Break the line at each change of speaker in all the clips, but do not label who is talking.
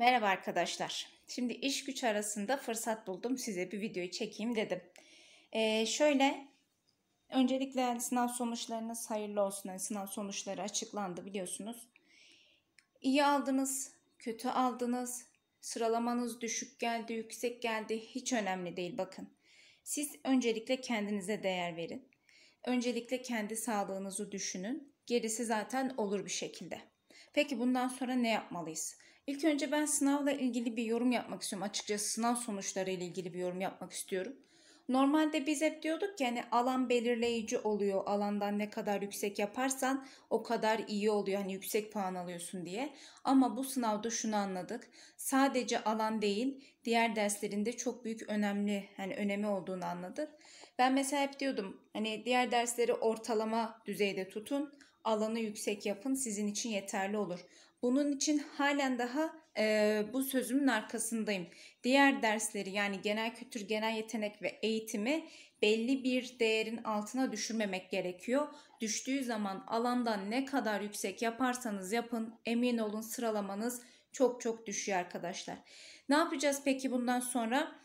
Merhaba arkadaşlar. Şimdi iş güç arasında fırsat buldum. Size bir videoyu çekeyim dedim. Ee, şöyle öncelikle yani sınav sonuçlarınız hayırlı olsun. Yani sınav sonuçları açıklandı biliyorsunuz. İyi aldınız, kötü aldınız, sıralamanız düşük geldi, yüksek geldi hiç önemli değil bakın. Siz öncelikle kendinize değer verin. Öncelikle kendi sağlığınızı düşünün. Gerisi zaten olur bir şekilde. Peki bundan sonra ne yapmalıyız? İlk önce ben sınavla ilgili bir yorum yapmak istiyorum. Açıkçası sınav sonuçları ile ilgili bir yorum yapmak istiyorum. Normalde biz hep diyorduk ki hani alan belirleyici oluyor. Alandan ne kadar yüksek yaparsan o kadar iyi oluyor. Hani yüksek puan alıyorsun diye. Ama bu sınavda şunu anladık. Sadece alan değil, diğer derslerinde çok büyük önemli hani önemi olduğunu anladık. Ben mesela hep diyordum hani diğer dersleri ortalama düzeyde tutun. Alanı yüksek yapın sizin için yeterli olur. Bunun için halen daha e, bu sözümün arkasındayım. Diğer dersleri yani genel kültür, genel yetenek ve eğitimi belli bir değerin altına düşürmemek gerekiyor. Düştüğü zaman alandan ne kadar yüksek yaparsanız yapın emin olun sıralamanız çok çok düşüyor arkadaşlar. Ne yapacağız peki bundan sonra?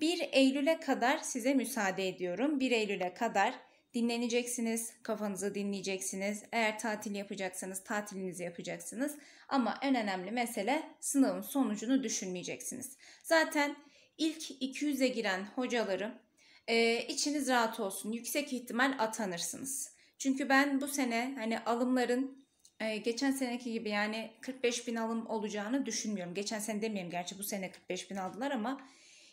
1 Eylül'e kadar size müsaade ediyorum. 1 Eylül'e kadar dinleneceksiniz, kafanızı dinleyeceksiniz. Eğer tatil yapacaksanız tatilinizi yapacaksınız. Ama en önemli mesele sınavın sonucunu düşünmeyeceksiniz. Zaten ilk 200'e giren hocalarım e, içiniz rahat olsun. Yüksek ihtimal atanırsınız. Çünkü ben bu sene hani alımların e, geçen seneki gibi yani 45 bin alım olacağını düşünmüyorum. Geçen sene demeyeyim gerçi bu sene 45 bin aldılar ama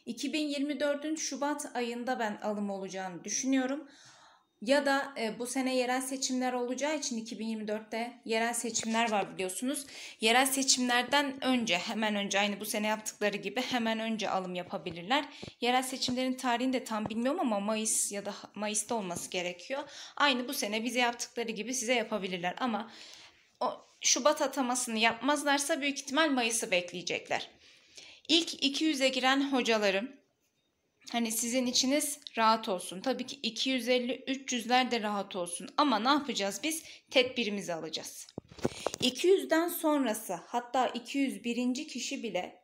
2024'ün Şubat ayında ben alım olacağını düşünüyorum ya da e, bu sene yerel seçimler olacağı için 2024'te yerel seçimler var biliyorsunuz. Yerel seçimlerden önce hemen önce aynı bu sene yaptıkları gibi hemen önce alım yapabilirler. Yerel seçimlerin tarihini de tam bilmiyorum ama Mayıs ya da Mayıs'ta olması gerekiyor. Aynı bu sene bize yaptıkları gibi size yapabilirler ama o Şubat atamasını yapmazlarsa büyük ihtimal Mayıs'ı bekleyecekler. İlk 200'e giren hocalarım hani sizin içiniz rahat olsun. Tabii ki 250 300'ler de rahat olsun. Ama ne yapacağız biz? Tedbirimizi alacağız. 200'den sonrası hatta 201. kişi bile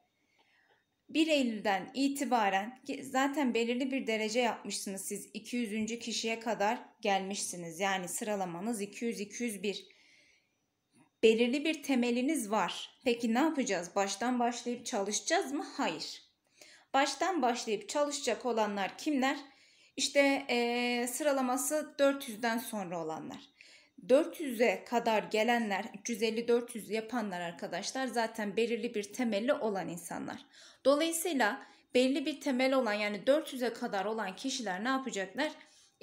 1 Eylül'den itibaren zaten belirli bir derece yapmışsınız siz 200. kişiye kadar gelmişsiniz. Yani sıralamanız 200 201. Belirli bir temeliniz var. Peki ne yapacağız? Baştan başlayıp çalışacağız mı? Hayır. Baştan başlayıp çalışacak olanlar kimler? İşte e, sıralaması 400'den sonra olanlar. 400'e kadar gelenler, 350-400 yapanlar arkadaşlar zaten belirli bir temelli olan insanlar. Dolayısıyla belli bir temel olan yani 400'e kadar olan kişiler ne yapacaklar?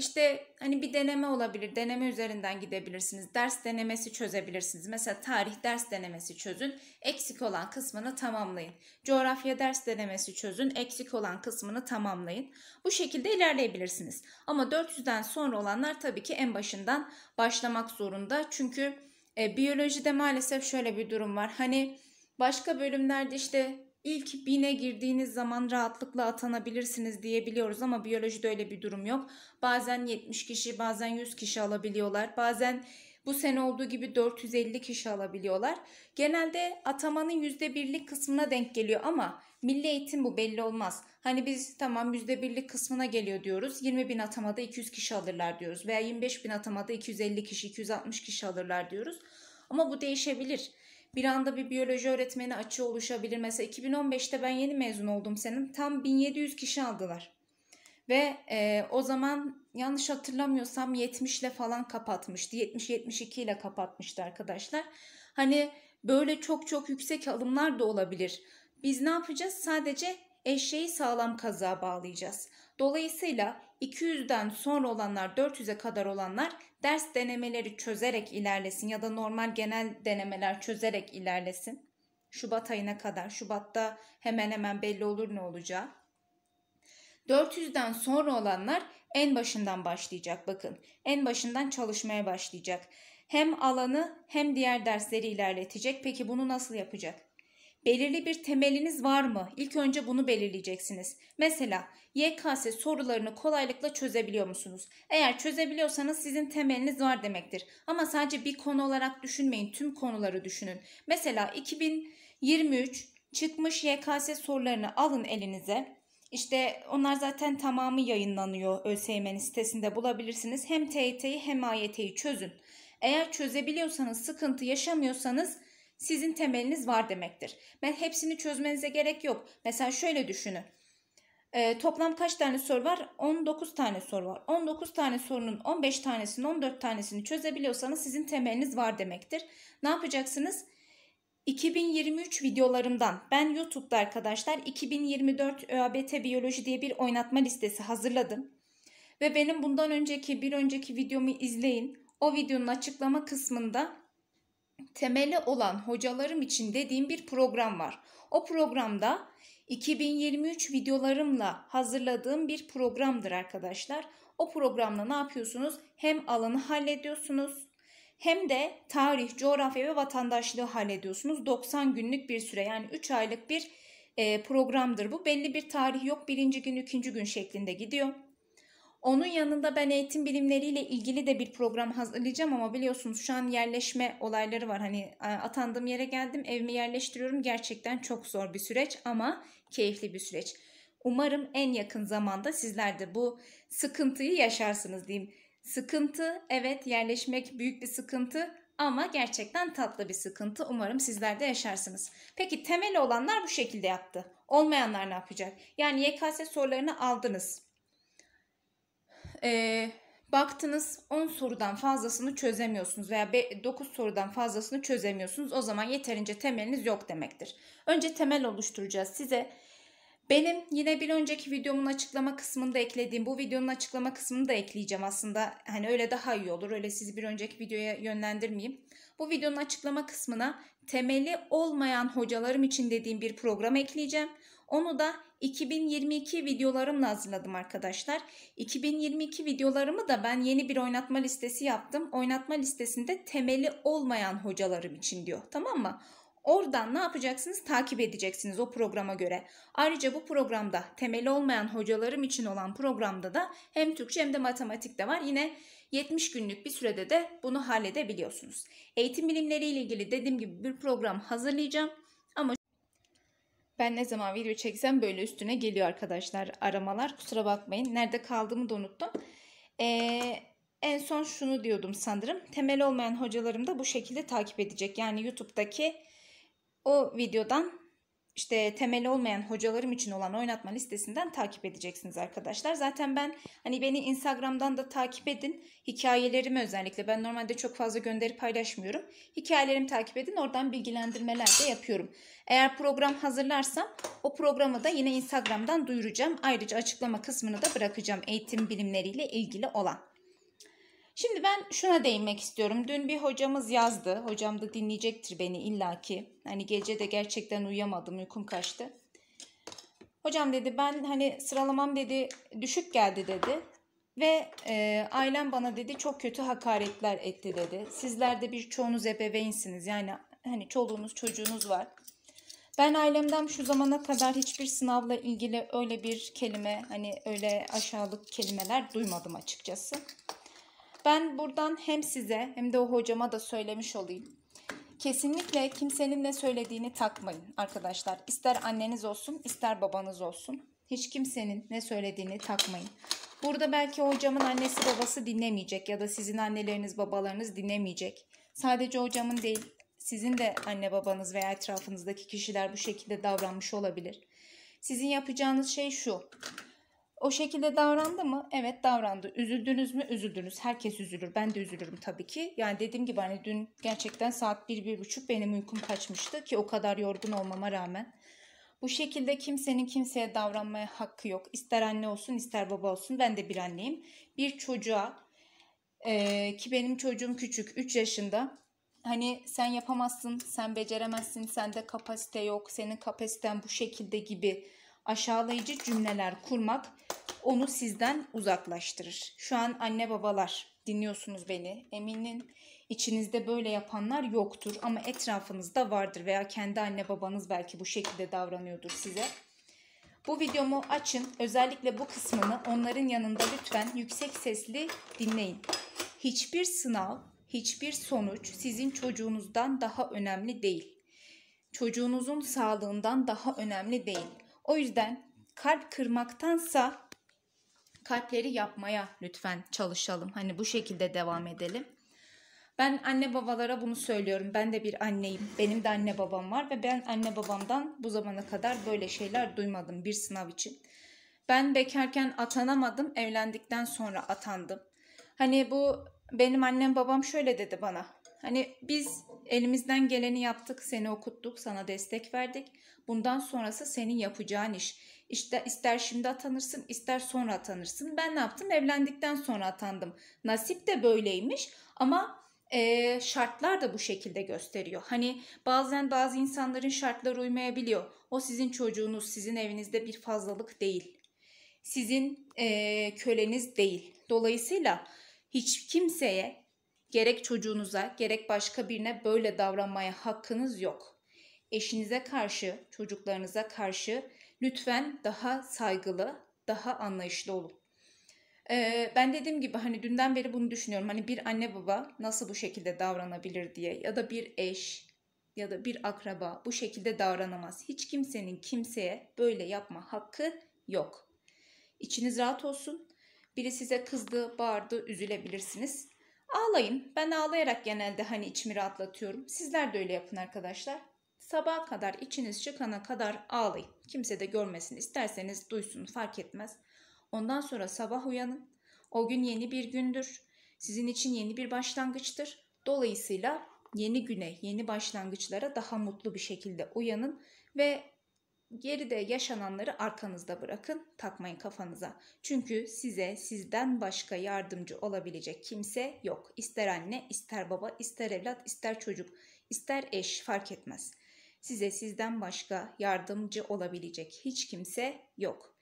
İşte hani bir deneme olabilir. Deneme üzerinden gidebilirsiniz. Ders denemesi çözebilirsiniz. Mesela tarih ders denemesi çözün. Eksik olan kısmını tamamlayın. Coğrafya ders denemesi çözün. Eksik olan kısmını tamamlayın. Bu şekilde ilerleyebilirsiniz. Ama 400'den sonra olanlar tabii ki en başından başlamak zorunda. Çünkü e, biyolojide maalesef şöyle bir durum var. Hani başka bölümlerde işte İlk bine girdiğiniz zaman rahatlıkla atanabilirsiniz diyebiliyoruz ama biyolojide öyle bir durum yok. Bazen 70 kişi, bazen 100 kişi alabiliyorlar. Bazen bu sene olduğu gibi 450 kişi alabiliyorlar. Genelde atamanın %1'lik kısmına denk geliyor ama milli eğitim bu belli olmaz. Hani biz tamam %1'lik kısmına geliyor diyoruz. 20 bin atamada 200 kişi alırlar diyoruz veya 25 bin atamada 250 kişi, 260 kişi alırlar diyoruz. Ama bu değişebilir bir anda bir biyoloji öğretmeni açığı oluşabilir. Mesela 2015'te ben yeni mezun oldum senin. Tam 1700 kişi aldılar. Ve e, o zaman yanlış hatırlamıyorsam 70 ile falan kapatmıştı. 70-72 ile kapatmıştı arkadaşlar. Hani böyle çok çok yüksek alımlar da olabilir. Biz ne yapacağız? Sadece eşeği sağlam kazığa bağlayacağız. Dolayısıyla 200'den sonra olanlar 400'e kadar olanlar ders denemeleri çözerek ilerlesin ya da normal genel denemeler çözerek ilerlesin. Şubat ayına kadar. Şubat'ta hemen hemen belli olur ne olacağı. 400'den sonra olanlar en başından başlayacak bakın. En başından çalışmaya başlayacak. Hem alanı hem diğer dersleri ilerletecek. Peki bunu nasıl yapacak? Belirli bir temeliniz var mı? İlk önce bunu belirleyeceksiniz. Mesela YKS sorularını kolaylıkla çözebiliyor musunuz? Eğer çözebiliyorsanız sizin temeliniz var demektir. Ama sadece bir konu olarak düşünmeyin, tüm konuları düşünün. Mesela 2023 çıkmış YKS sorularını alın elinize. İşte onlar zaten tamamı yayınlanıyor ÖSYM'nin sitesinde bulabilirsiniz. Hem TYT'yi hem AYT'yi çözün. Eğer çözebiliyorsanız, sıkıntı yaşamıyorsanız sizin temeliniz var demektir. Ben hepsini çözmenize gerek yok. Mesela şöyle düşünün. E, toplam kaç tane soru var? 19 tane soru var. 19 tane sorunun 15 tanesini 14 tanesini çözebiliyorsanız sizin temeliniz var demektir. Ne yapacaksınız? 2023 videolarımdan ben YouTube'da arkadaşlar 2024 ÖABT Biyoloji diye bir oynatma listesi hazırladım. Ve benim bundan önceki bir önceki videomu izleyin. O videonun açıklama kısmında temeli olan hocalarım için dediğim bir program var. O programda 2023 videolarımla hazırladığım bir programdır arkadaşlar. O programla ne yapıyorsunuz? Hem alanı hallediyorsunuz hem de tarih, coğrafya ve vatandaşlığı hallediyorsunuz. 90 günlük bir süre yani 3 aylık bir e, programdır bu. Belli bir tarih yok. Birinci gün, ikinci gün şeklinde gidiyor. Onun yanında ben eğitim bilimleriyle ilgili de bir program hazırlayacağım ama biliyorsunuz şu an yerleşme olayları var. Hani atandığım yere geldim, evimi yerleştiriyorum. Gerçekten çok zor bir süreç ama keyifli bir süreç. Umarım en yakın zamanda sizler de bu sıkıntıyı yaşarsınız diyeyim. Sıkıntı, evet yerleşmek büyük bir sıkıntı ama gerçekten tatlı bir sıkıntı. Umarım sizler de yaşarsınız. Peki temel olanlar bu şekilde yaptı. Olmayanlar ne yapacak? Yani YKS sorularını aldınız e, baktınız 10 sorudan fazlasını çözemiyorsunuz veya 9 sorudan fazlasını çözemiyorsunuz. O zaman yeterince temeliniz yok demektir. Önce temel oluşturacağız size. Benim yine bir önceki videomun açıklama kısmında eklediğim bu videonun açıklama kısmını da ekleyeceğim aslında. Hani öyle daha iyi olur. Öyle sizi bir önceki videoya yönlendirmeyeyim. Bu videonun açıklama kısmına temeli olmayan hocalarım için dediğim bir program ekleyeceğim. Onu da 2022 videolarımla hazırladım arkadaşlar. 2022 videolarımı da ben yeni bir oynatma listesi yaptım. Oynatma listesinde temeli olmayan hocalarım için diyor. Tamam mı? Oradan ne yapacaksınız? Takip edeceksiniz o programa göre. Ayrıca bu programda temeli olmayan hocalarım için olan programda da hem Türkçe hem de matematik de var. Yine 70 günlük bir sürede de bunu halledebiliyorsunuz. Eğitim bilimleri ilgili dediğim gibi bir program hazırlayacağım. Ben ne zaman video çeksem böyle üstüne geliyor arkadaşlar aramalar. Kusura bakmayın. Nerede kaldığımı da unuttum. Ee, en son şunu diyordum sanırım. Temel olmayan hocalarım da bu şekilde takip edecek. Yani YouTube'daki o videodan işte temeli olmayan hocalarım için olan oynatma listesinden takip edeceksiniz arkadaşlar. Zaten ben hani beni Instagram'dan da takip edin. Hikayelerimi özellikle ben normalde çok fazla gönderi paylaşmıyorum. Hikayelerimi takip edin. Oradan bilgilendirmeler de yapıyorum. Eğer program hazırlarsam o programı da yine Instagram'dan duyuracağım. Ayrıca açıklama kısmını da bırakacağım eğitim bilimleriyle ilgili olan. Şimdi ben şuna değinmek istiyorum. Dün bir hocamız yazdı. Hocam da dinleyecektir beni illaki. Hani gece de gerçekten uyuyamadım. Uykum kaçtı. Hocam dedi ben hani sıralamam dedi düşük geldi dedi. Ve e, ailem bana dedi çok kötü hakaretler etti dedi. Sizler de birçoğunuz ebeveynsiniz. Yani hani çoluğunuz çocuğunuz var. Ben ailemden şu zamana kadar hiçbir sınavla ilgili öyle bir kelime hani öyle aşağılık kelimeler duymadım açıkçası. Ben buradan hem size hem de o hocama da söylemiş olayım. Kesinlikle kimsenin ne söylediğini takmayın arkadaşlar. İster anneniz olsun ister babanız olsun. Hiç kimsenin ne söylediğini takmayın. Burada belki hocamın annesi babası dinlemeyecek ya da sizin anneleriniz babalarınız dinlemeyecek. Sadece hocamın değil sizin de anne babanız veya etrafınızdaki kişiler bu şekilde davranmış olabilir. Sizin yapacağınız şey şu. O şekilde davrandı mı? Evet davrandı. Üzüldünüz mü? Üzüldünüz. Herkes üzülür. Ben de üzülürüm tabii ki. Yani dediğim gibi hani dün gerçekten saat 1-1.30 benim uykum kaçmıştı ki o kadar yorgun olmama rağmen. Bu şekilde kimsenin kimseye davranmaya hakkı yok. İster anne olsun ister baba olsun. Ben de bir anneyim. Bir çocuğa e, ki benim çocuğum küçük 3 yaşında hani sen yapamazsın, sen beceremezsin, sende kapasite yok, senin kapasiten bu şekilde gibi aşağılayıcı cümleler kurmak onu sizden uzaklaştırır. Şu an anne babalar dinliyorsunuz beni. Eminim içinizde böyle yapanlar yoktur ama etrafınızda vardır veya kendi anne babanız belki bu şekilde davranıyordur size. Bu videomu açın. Özellikle bu kısmını onların yanında lütfen yüksek sesli dinleyin. Hiçbir sınav, hiçbir sonuç sizin çocuğunuzdan daha önemli değil. Çocuğunuzun sağlığından daha önemli değil. O yüzden kalp kırmaktansa kalpleri yapmaya lütfen çalışalım. Hani bu şekilde devam edelim. Ben anne babalara bunu söylüyorum. Ben de bir anneyim. Benim de anne babam var ve ben anne babamdan bu zamana kadar böyle şeyler duymadım bir sınav için. Ben bekarken atanamadım. Evlendikten sonra atandım. Hani bu benim annem babam şöyle dedi bana. Hani biz elimizden geleni yaptık, seni okuttuk, sana destek verdik. Bundan sonrası senin yapacağın iş. İşte ister şimdi atanırsın, ister sonra atanırsın. Ben ne yaptım? Evlendikten sonra atandım. Nasip de böyleymiş ama e, şartlar da bu şekilde gösteriyor. Hani bazen bazı insanların şartları uymayabiliyor. O sizin çocuğunuz, sizin evinizde bir fazlalık değil. Sizin e, köleniz değil. Dolayısıyla hiç kimseye Gerek çocuğunuza gerek başka birine böyle davranmaya hakkınız yok. Eşinize karşı, çocuklarınıza karşı lütfen daha saygılı, daha anlayışlı olun. Ee, ben dediğim gibi hani dünden beri bunu düşünüyorum. Hani bir anne baba nasıl bu şekilde davranabilir diye ya da bir eş ya da bir akraba bu şekilde davranamaz. Hiç kimsenin kimseye böyle yapma hakkı yok. İçiniz rahat olsun. Biri size kızdı, bağırdı, üzülebilirsiniz. Ağlayın. Ben ağlayarak genelde hani içimi rahatlatıyorum. Sizler de öyle yapın arkadaşlar. Sabaha kadar içiniz çıkana kadar ağlayın. Kimse de görmesin. İsterseniz duysun fark etmez. Ondan sonra sabah uyanın. O gün yeni bir gündür. Sizin için yeni bir başlangıçtır. Dolayısıyla yeni güne, yeni başlangıçlara daha mutlu bir şekilde uyanın ve geride yaşananları arkanızda bırakın, takmayın kafanıza. Çünkü size sizden başka yardımcı olabilecek kimse yok. İster anne, ister baba, ister evlat, ister çocuk, ister eş fark etmez. Size sizden başka yardımcı olabilecek hiç kimse yok.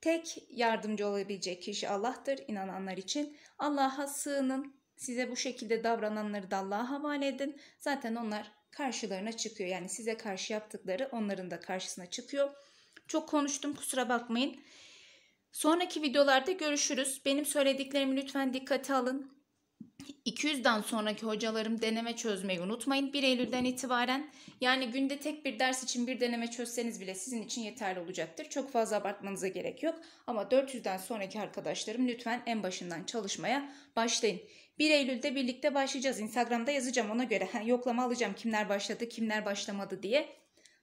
Tek yardımcı olabilecek kişi Allah'tır inananlar için. Allah'a sığının. Size bu şekilde davrananları da Allah'a havale edin. Zaten onlar karşılarına çıkıyor. Yani size karşı yaptıkları onların da karşısına çıkıyor. Çok konuştum kusura bakmayın. Sonraki videolarda görüşürüz. Benim söylediklerimi lütfen dikkate alın. 200'den sonraki hocalarım deneme çözmeyi unutmayın. 1 Eylül'den itibaren yani günde tek bir ders için bir deneme çözseniz bile sizin için yeterli olacaktır. Çok fazla abartmanıza gerek yok. Ama 400'den sonraki arkadaşlarım lütfen en başından çalışmaya başlayın. 1 Eylül'de birlikte başlayacağız. Instagram'da yazacağım ona göre. yoklama alacağım kimler başladı kimler başlamadı diye.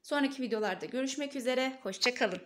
Sonraki videolarda görüşmek üzere. Hoşçakalın.